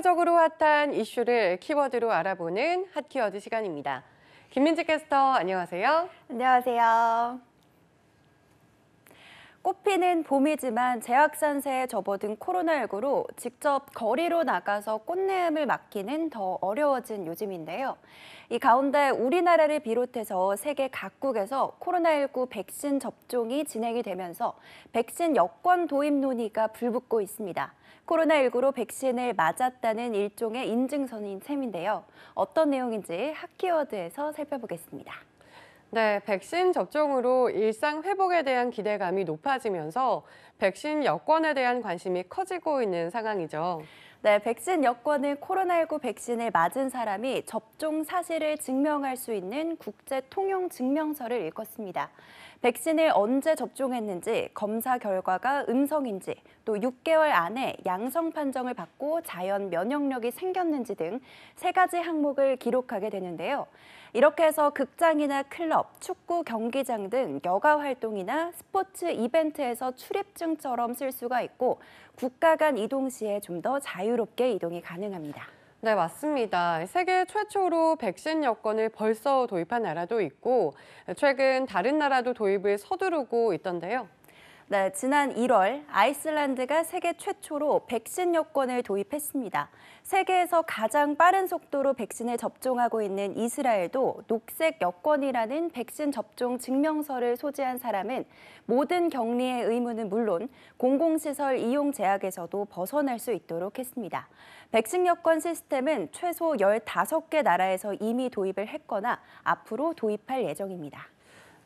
사회적으로 핫한 이슈를 키워드로 알아보는 핫키워드 시간입니다. 김민지 캐스터, 안녕하세요. 안녕하세요. 꽃피는 봄이지만 재확산세에 접어든 코로나19로 직접 거리로 나가서 꽃내음을 맡기는 더 어려워진 요즘인데요. 이 가운데 우리나라를 비롯해서 세계 각국에서 코로나19 백신 접종이 진행이 되면서 백신 여권 도입 논의가 불붙고 있습니다. 코로나19로 백신을 맞았다는 일종의 인증선인 셈인데요. 어떤 내용인지 핫키워드에서 살펴보겠습니다. 네, 백신 접종으로 일상 회복에 대한 기대감이 높아지면서 백신 여권에 대한 관심이 커지고 있는 상황이죠. 네, 백신 여권은 코로나19 백신을 맞은 사람이 접종 사실을 증명할 수 있는 국제 통용 증명서를 읽었습니다. 백신을 언제 접종했는지, 검사 결과가 음성인지, 또 6개월 안에 양성 판정을 받고 자연 면역력이 생겼는지 등 세 가지 항목을 기록하게 되는데요. 이렇게 해서 극장이나 클럽, 축구 경기장 등 여가 활동이나 스포츠 이벤트에서 출입증처럼 쓸 수가 있고 국가 간 이동 시에 좀 더 자유 자유롭게 이동이 가능합니다. 네, 맞습니다. 세계 최초로 백신 여권을 벌써 도입한 나라도 있고 최근 다른 나라도 도입을 서두르고 있던데요. 네, 지난 1월 아이슬란드가 세계 최초로 백신 여권을 도입했습니다. 세계에서 가장 빠른 속도로 백신을 접종하고 있는 이스라엘도 녹색 여권이라는 백신 접종 증명서를 소지한 사람은 모든 격리의 의무는 물론 공공시설 이용 제약에서도 벗어날 수 있도록 했습니다. 백신 여권 시스템은 최소 15개 나라에서 이미 도입을 했거나 앞으로 도입할 예정입니다.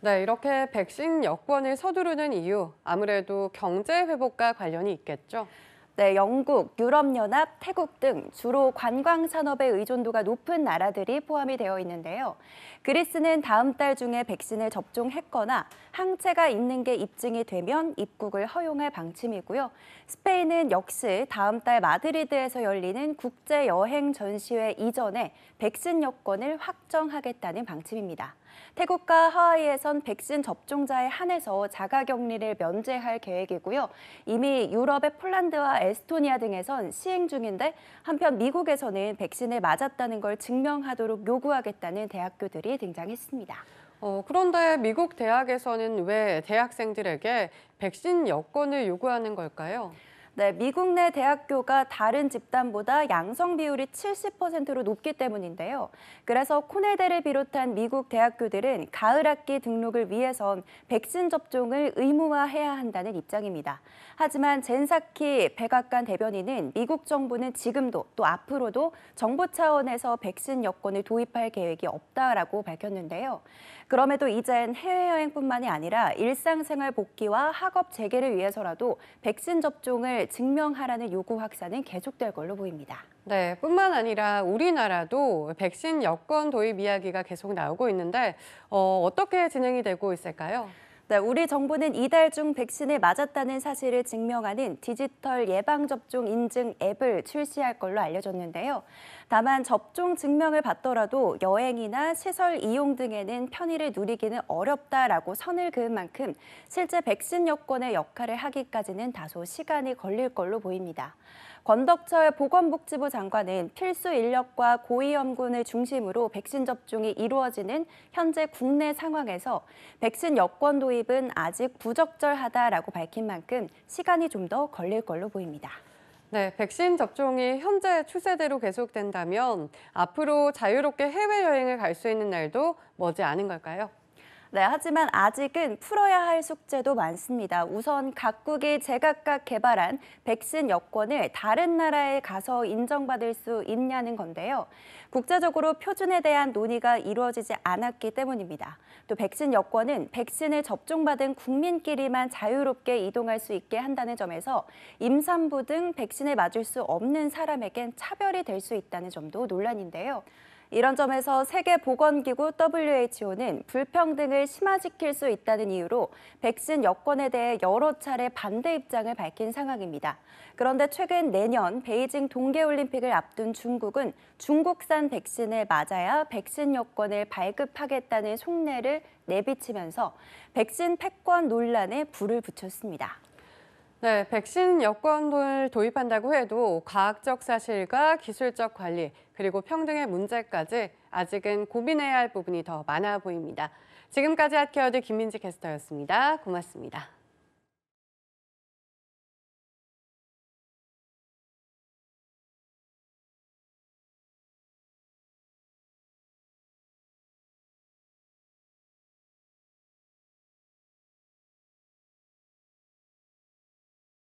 네, 이렇게 백신 여권을 서두르는 이유 아무래도 경제 회복과 관련이 있겠죠. 네, 영국, 유럽연합, 태국 등 주로 관광 산업의 의존도가 높은 나라들이 포함이 되어 있는데요. 그리스는 다음 달 중에 백신을 접종했거나 항체가 있는 게 입증이 되면 입국을 허용할 방침이고요. 스페인은 역시 다음 달 마드리드에서 열리는 국제 여행 전시회 이전에 백신 여권을 확정하겠다는 방침입니다. 태국과 하와이에선 백신 접종자에 한해서 자가격리를 면제할 계획이고요. 이미 유럽의 폴란드와 에스토니아 등에선 시행 중인데 한편 미국에서는 백신을 맞았다는 걸 증명하도록 요구하겠다는 대학교들이 등장했습니다. 어, 그런데 미국 대학에서는 왜 대학생들에게 백신 여권을 요구하는 걸까요? 네, 미국 내 대학교가 다른 집단보다 양성 비율이 70%로 높기 때문인데요. 그래서 코네대를 비롯한 미국 대학교들은 가을 학기 등록을 위해선 백신 접종을 의무화해야 한다는 입장입니다. 하지만 젠사키 백악관 대변인은 미국 정부는 지금도 또 앞으로도 정부 차원에서 백신 여권을 도입할 계획이 없다라고 밝혔는데요. 그럼에도 이젠 해외여행뿐만이 아니라 일상생활 복귀와 학업 재개를 위해서라도 백신 접종을 책임을 증명하라는 요구 확산은 계속될 걸로 보입니다. 네, 뿐만 아니라 우리나라도 백신 여권 도입 이야기가 계속 나오고 있는데 어, 어떻게 진행이 되고 있을까요? 네, 우리 정부는 이달 중 백신을 맞았다는 사실을 증명하는 디지털 예방접종 인증 앱을 출시할 걸로 알려졌는데요. 다만 접종 증명을 받더라도 여행이나 시설 이용 등에는 편의를 누리기는 어렵다라고 선을 그은 만큼 실제 백신 여권의 역할을 하기까지는 다소 시간이 걸릴 걸로 보입니다. 권덕철 보건복지부 장관은 필수 인력과 고위험군을 중심으로 백신 접종이 이루어지는 현재 국내 상황에서 백신 여권 도입은 아직 부적절하다라고 밝힌 만큼 시간이 좀 더 걸릴 걸로 보입니다. 네, 백신 접종이 현재 추세대로 계속된다면 앞으로 자유롭게 해외여행을 갈 수 있는 날도 머지 않은 걸까요? 네, 하지만 아직은 풀어야 할 숙제도 많습니다. 우선 각국이 제각각 개발한 백신 여권을 다른 나라에 가서 인정받을 수 있냐는 건데요. 국제적으로 표준에 대한 논의가 이루어지지 않았기 때문입니다. 또 백신 여권은 백신을 접종받은 국민끼리만 자유롭게 이동할 수 있게 한다는 점에서 임산부 등 백신을 맞을 수 없는 사람에겐 차별이 될 수 있다는 점도 논란인데요. 이런 점에서 세계보건기구 WHO는 불평등을 심화시킬 수 있다는 이유로 백신 여권에 대해 여러 차례 반대 입장을 밝힌 상황입니다. 그런데 최근 내년 베이징 동계올림픽을 앞둔 중국은 중국산 백신을 맞아야 백신 여권을 발급하겠다는 속내를 내비치면서 백신 패권 논란에 불을 붙였습니다. 네, 백신 여권을 도입한다고 해도 과학적 사실과 기술적 관리 그리고 평등의 문제까지 아직은 고민해야 할 부분이 더 많아 보입니다. 지금까지 핫케어드 김민지 캐스터였습니다. 고맙습니다.